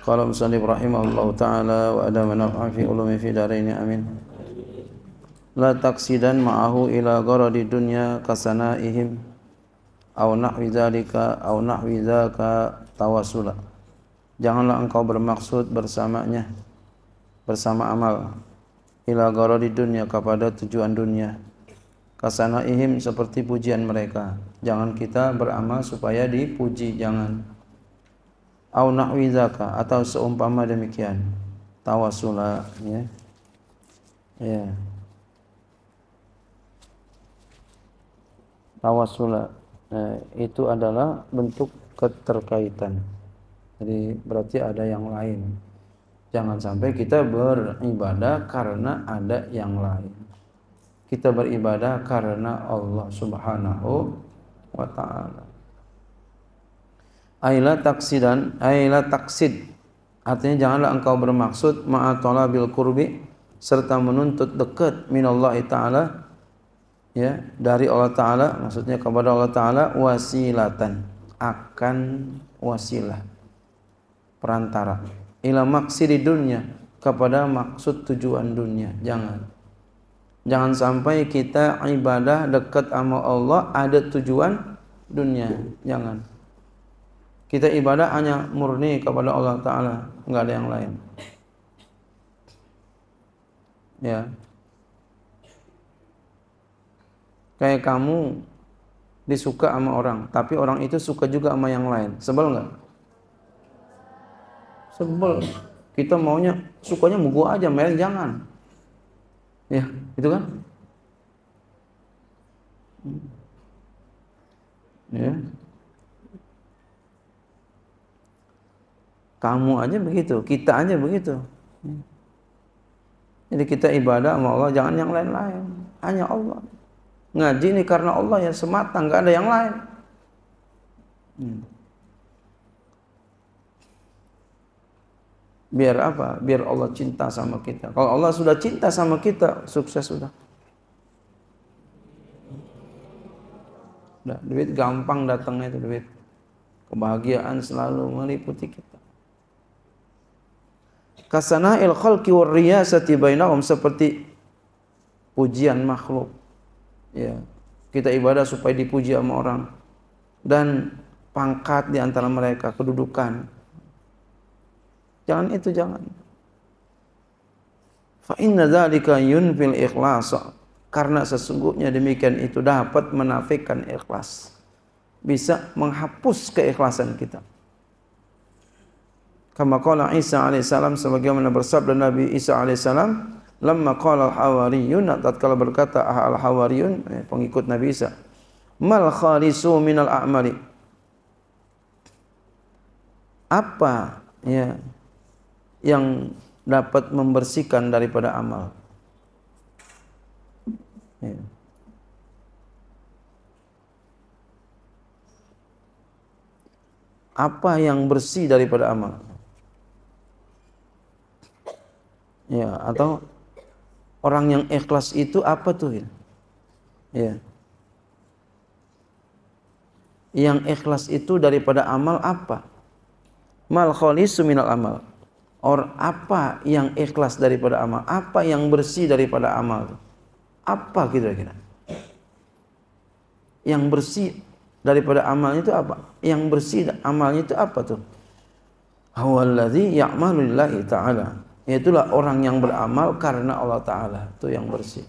Qala musannif rahimahullahu taala wa adama naf'a fi ulumi fi daraini amin. La taksidan ma'ahu ila gharadi dunya kasanaihim aw nahwi dzalika aw nahwi dzaka tawassula. Janganlah engkau bermaksud bersamanya bersama amal ila gharadi dunya kepada tujuan dunia kasana ihim seperti pujian mereka. Jangan kita beramal supaya dipuji, jangan au nahwi atau seumpama demikian tawasula ya ya tawasula eh, itu adalah bentuk keterkaitan jadi berarti ada yang lain jangan sampai kita beribadah karena ada yang lain kita beribadah karena Allah Subhanahu wa taala Aila taksidan, aila taksid. Artinya janganlah engkau bermaksud ma'atola bil kurbi serta menuntut dekat minallah ta'ala ya dari Allah Ta'ala maksudnya kepada Allah Ta'ala wasilatan akan wasilah perantara ila maksidi dunia kepada maksud tujuan dunia jangan jangan sampai kita ibadah dekat sama Allah ada tujuan dunia jangan kita ibadah hanya murni kepada Allah Ta'ala. Enggak ada yang lain. Ya. Kayak kamu disuka sama orang. Tapi orang itu suka juga sama yang lain. Sebel enggak? Sebel. Kita maunya, sukanya mugu aja. Meren jangan. Ya, itu kan? Ya. Kamu aja begitu, kita aja begitu. Jadi kita ibadah sama Allah, jangan yang lain-lain. Hanya Allah. Ngaji ini karena Allah yang semata, nggak ada yang lain. Hmm. Biar apa? Biar Allah cinta sama kita. Kalau Allah sudah cinta sama kita, sukses sudah. duit gampang datangnya itu duit. Kebahagiaan selalu meliputi kita kasana'il khalqi war riyasati bainahum seperti pujian makhluk. Ya. Kita ibadah supaya dipuji sama orang dan pangkat di antara mereka, kedudukan. Jangan itu jangan. Fa inna dzalika yunfil ikhlas. Karena sesungguhnya demikian itu dapat menafikan ikhlas. Bisa menghapus keikhlasan kita. kama qala Isa alaihi salam sebagaimana bersabda Nabi Isa alaihi lama lamma qala al hawariyun tatkala berkata ah, al hawariyun eh, pengikut Nabi Isa mal khalisu min al a'mali apa ya yang dapat membersihkan daripada amal ya. apa yang bersih daripada amal Ya, atau orang yang ikhlas itu apa tuh? Ya? ya. Yang ikhlas itu daripada amal apa? Mal khalisu minal amal. Or apa yang ikhlas daripada amal? Apa yang bersih daripada amal? Apa kira-kira? Yang bersih daripada amal itu apa? Yang bersih amalnya itu apa tuh? Huwallazi ya'malu lillahi ta'ala. Itulah orang yang beramal karena Allah Ta'ala Itu yang bersih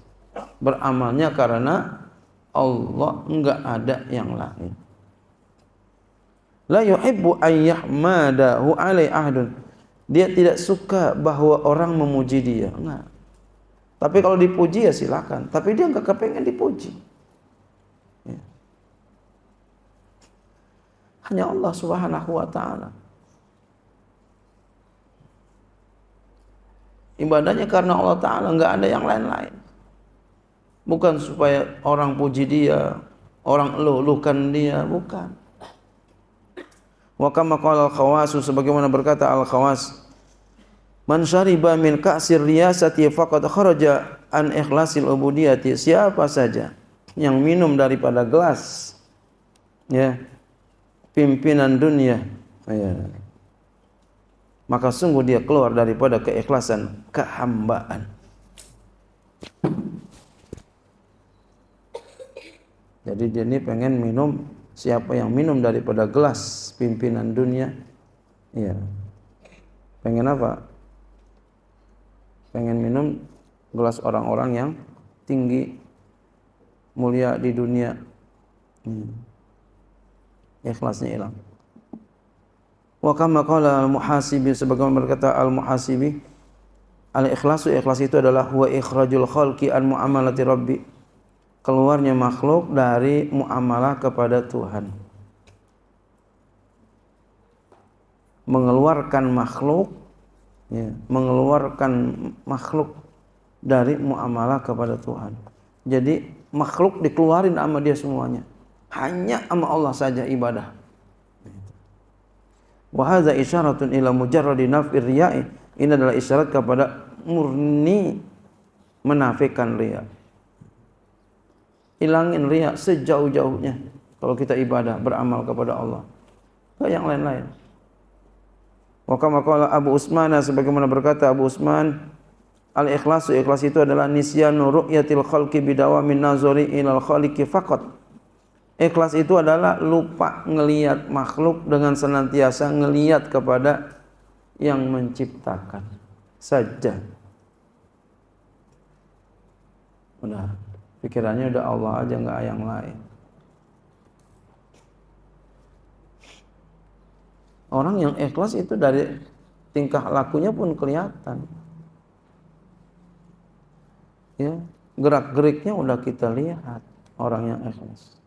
Beramalnya karena Allah enggak ada yang lain La yuhibbu ayyahmadahu alaih ahdun dia tidak suka bahwa orang memuji dia. Enggak. Tapi kalau dipuji ya silakan. Tapi dia enggak kepengen dipuji. Ya. Hanya Allah Subhanahu Wa Taala. Ibadahnya karena Allah Ta'ala, nggak ada yang lain-lain. Bukan supaya orang puji dia, orang eluh-eluhkan dia, bukan. Wa kama qala al-Khawasu sebagaimana berkata al-Khawas Man syariba min ka'sir riyasati faqad kharaja an ikhlasil ubudiyati. Siapa saja yang minum daripada gelas ya pimpinan dunia. Ya maka sungguh dia keluar daripada keikhlasan kehambaan. Jadi dia ini pengen minum siapa yang minum daripada gelas pimpinan dunia iya pengen apa pengen minum gelas orang-orang yang tinggi mulia di dunia hmm. ikhlasnya hilang Wa kama qala al-muhasibi sebagaimana berkata al-muhasibi al-ikhlasu ikhlas itu adalah huwa ikhrajul khalqi an muamalati rabbi keluarnya makhluk dari muamalah kepada Tuhan. Mengeluarkan makhluk ya, mengeluarkan makhluk dari muamalah kepada Tuhan. Jadi makhluk dikeluarin sama dia semuanya. Hanya sama Allah saja ibadah wa hadza isyaratun ila mujarradi nafir riya'i ini adalah isyarat kepada murni menafikan riya hilangin riya sejauh-jauhnya kalau kita ibadah beramal kepada Allah enggak yang lain-lain wa kama qala Abu Usman sebagaimana berkata Abu Usman al ikhlasu ikhlas itu adalah nisyanu ru'yatil khalqi bidawamin nazari ilal khaliqi faqat Ikhlas itu adalah lupa ngeliat makhluk dengan senantiasa ngeliat kepada yang menciptakan saja. Udah, pikirannya udah Allah aja nggak yang lain. Orang yang ikhlas itu dari tingkah lakunya pun kelihatan. Ya, gerak-geriknya udah kita lihat orang yang ikhlas.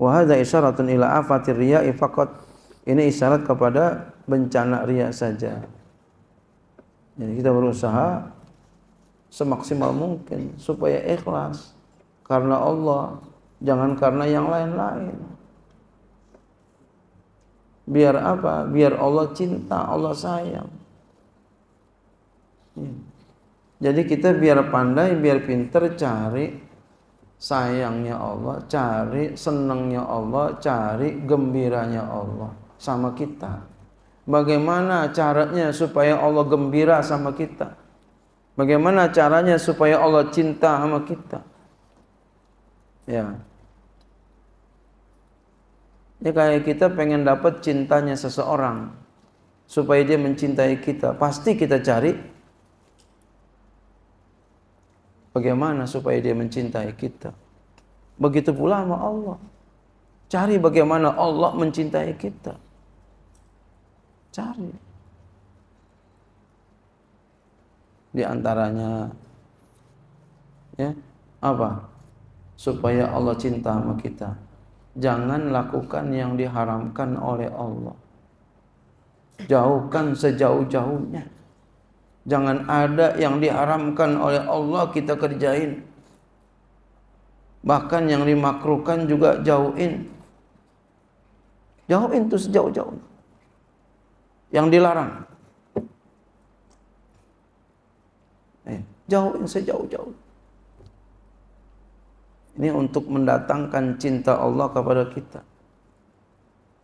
Wahada isyaratun ila afatir riya ifakot. Ini isyarat kepada bencana riya saja. Jadi kita berusaha semaksimal mungkin supaya ikhlas karena Allah, jangan karena yang lain-lain. Biar apa? Biar Allah cinta, Allah sayang. Jadi kita biar pandai, biar pinter cari sayangnya Allah, cari senangnya Allah, cari gembiranya Allah sama kita. Bagaimana caranya supaya Allah gembira sama kita? Bagaimana caranya supaya Allah cinta sama kita? Ya. Ya kayak kita pengen dapat cintanya seseorang supaya dia mencintai kita, pasti kita cari Bagaimana supaya dia mencintai kita? Begitu pula sama Allah. Cari bagaimana Allah mencintai kita. Cari. Di antaranya ya, apa? Supaya Allah cinta sama kita. Jangan lakukan yang diharamkan oleh Allah. Jauhkan sejauh-jauhnya Jangan ada yang diharamkan oleh Allah kita kerjain. Bahkan yang dimakruhkan juga jauhin. Jauhin itu sejauh jauh Yang dilarang. Eh, jauhin sejauh-jauh. Ini untuk mendatangkan cinta Allah kepada kita.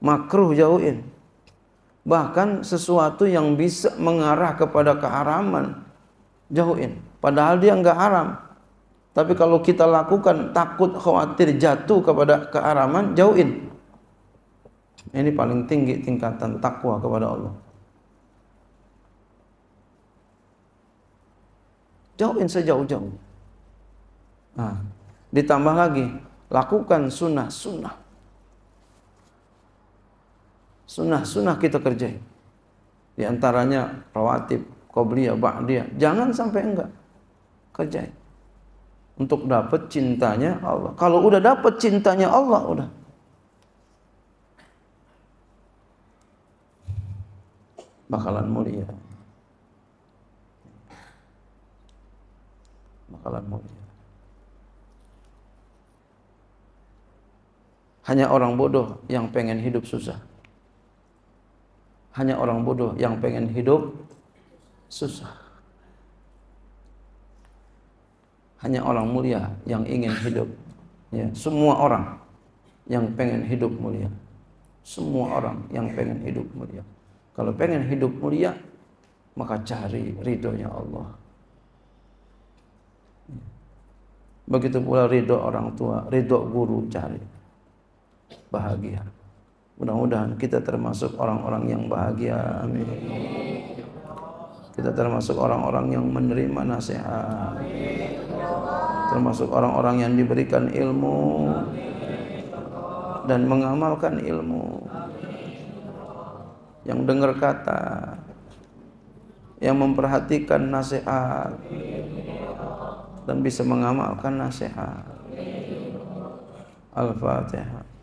Makruh jauhin bahkan sesuatu yang bisa mengarah kepada keharaman jauhin padahal dia nggak haram tapi kalau kita lakukan takut khawatir jatuh kepada keharaman jauhin ini paling tinggi tingkatan takwa kepada Allah jauhin sejauh jauh nah, ditambah lagi lakukan sunnah-sunnah Sunnah-sunnah kita kerjain. Di antaranya rawatib, qobliyah, ba'diyah. Jangan sampai enggak. Kerjain. Untuk dapat cintanya Allah. Kalau udah dapat cintanya Allah, udah. Bakalan mulia. Bakalan mulia. Hanya orang bodoh yang pengen hidup susah hanya orang bodoh yang pengen hidup susah. Hanya orang mulia yang ingin hidup. Ya, semua orang yang pengen hidup mulia. Semua orang yang pengen hidup mulia. Kalau pengen hidup mulia, maka cari ridhonya Allah. Begitu pula ridho orang tua, ridho guru cari bahagia. Mudah-mudahan kita termasuk orang-orang yang bahagia. Amin. Kita termasuk orang-orang yang menerima nasihat. Termasuk orang-orang yang diberikan ilmu dan mengamalkan ilmu. Yang dengar kata, yang memperhatikan nasihat dan bisa mengamalkan nasihat. Al-Fatihah.